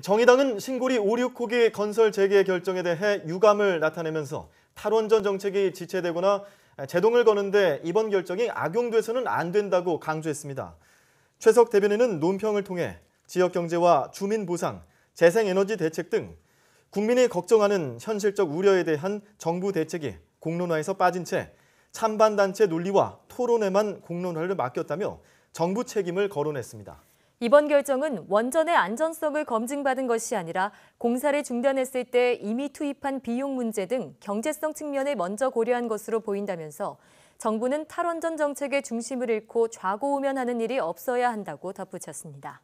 정의당은 신고리 5, 6호기 건설 재개 결정에 대해 유감을 나타내면서 탈원전 정책이 지체되거나 제동을 거는데 이번 결정이 악용돼서는 안 된다고 강조했습니다. 최석 대변인은 논평을 통해 지역경제와 주민보상, 재생에너지 대책 등 국민이 걱정하는 현실적 우려에 대한 정부 대책이 공론화에서 빠진 채 찬반단체 논리와 토론에만 공론화를 맡겼다며 정부 책임을 거론했습니다. 이번 결정은 원전의 안전성을 검증받은 것이 아니라 공사를 중단했을 때 이미 투입한 비용 문제 등 경제성 측면을 먼저 고려한 것으로 보인다면서 정부는 탈원전 정책의 중심을 잃고 좌고우면하는 일이 없어야 한다고 덧붙였습니다.